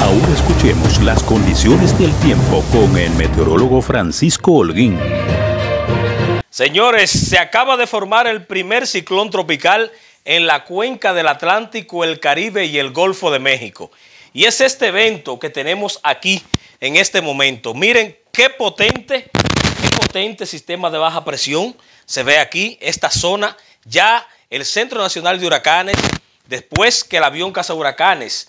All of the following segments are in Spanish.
Ahora escuchemos las condiciones del tiempo con el meteorólogo Francisco Holguín. Señores, se acaba de formar el primer ciclón tropical en la cuenca del Atlántico, el Caribe y el Golfo de México. Y es este evento que tenemos aquí en este momento. Miren qué potente, qué potente sistema de baja presión se ve aquí, esta zona. Ya el Centro Nacional de Huracanes, después que el avión Casa Huracanes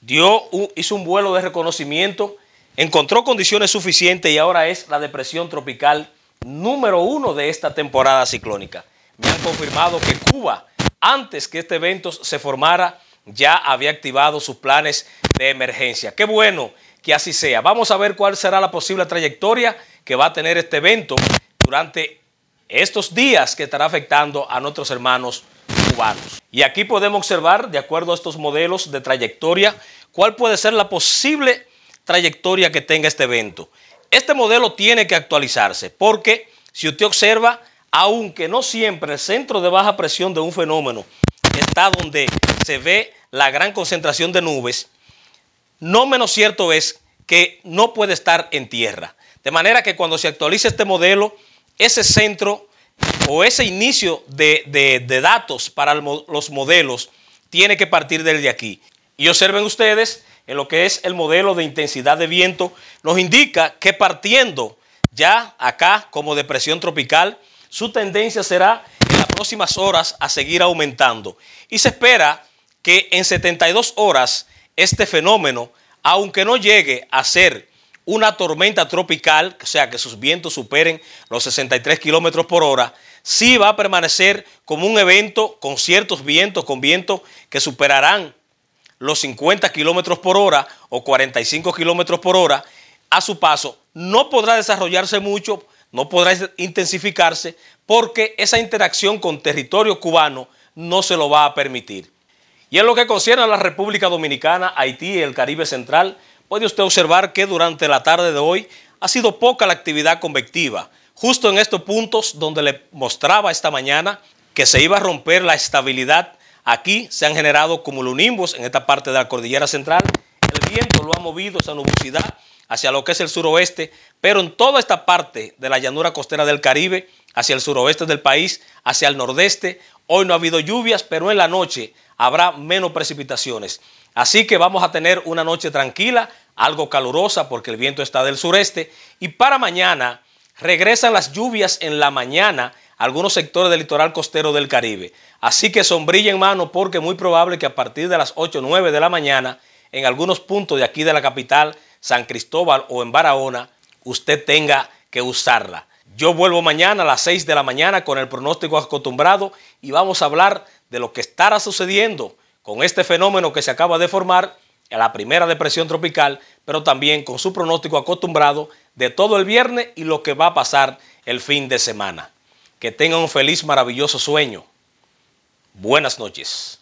dio, hizo un vuelo de reconocimiento, encontró condiciones suficientes y ahora es la depresión tropical número uno de esta temporada ciclónica. Me han confirmado que Cuba, antes que este evento se formara, ya había activado sus planes de emergencia. Qué bueno que así sea. Vamos a ver cuál será la posible trayectoria que va a tener este evento durante estos días que estará afectando a nuestros hermanos cubanos. Y aquí podemos observar, de acuerdo a estos modelos de trayectoria, cuál puede ser la posible trayectoria que tenga este evento. Este modelo tiene que actualizarse porque si usted observa, aunque no siempre el centro de baja presión de un fenómeno está donde se ve la gran concentración de nubes, no menos cierto es que no puede estar en tierra. De manera que cuando se actualice este modelo, ese centro o ese inicio de, datos para los modelos tiene que partir desde aquí. Y observen ustedes en lo que es el modelo de intensidad de viento, nos indica que partiendo ya acá como depresión tropical, su tendencia será en las próximas horas a seguir aumentando. Y se espera que en 72 horas este fenómeno, aunque no llegue a ser una tormenta tropical, o sea que sus vientos superen los 63 kilómetros por hora, sí va a permanecer como un evento con ciertos vientos, con vientos que superarán los 50 kilómetros por hora o 45 kilómetros por hora a su paso. No podrá desarrollarse mucho, no podrá intensificarse, porque esa interacción con territorio cubano no se lo va a permitir. Y en lo que concierne a la República Dominicana, Haití y el Caribe Central, Puede usted observar que durante la tarde de hoy ha sido poca la actividad convectiva, justo en estos puntos donde le mostraba esta mañana que se iba a romper la estabilidad. Aquí se han generado unimbus en esta parte de la cordillera central viento lo ha movido esa nubosidad hacia lo que es el suroeste, pero en toda esta parte de la llanura costera del Caribe, hacia el suroeste del país, hacia el nordeste, hoy no ha habido lluvias, pero en la noche habrá menos precipitaciones. Así que vamos a tener una noche tranquila, algo calurosa porque el viento está del sureste. Y para mañana regresan las lluvias en la mañana algunos sectores del litoral costero del Caribe. Así que sombrilla en mano porque muy probable que a partir de las 8 o 9 de la mañana en algunos puntos de aquí de la capital, San Cristóbal o en Barahona, usted tenga que usarla. Yo vuelvo mañana a las 6 de la mañana con el pronóstico acostumbrado y vamos a hablar de lo que estará sucediendo con este fenómeno que se acaba de formar en la primera depresión tropical, pero también con su pronóstico acostumbrado de todo el viernes y lo que va a pasar el fin de semana. Que tengan un feliz, maravilloso sueño. Buenas noches.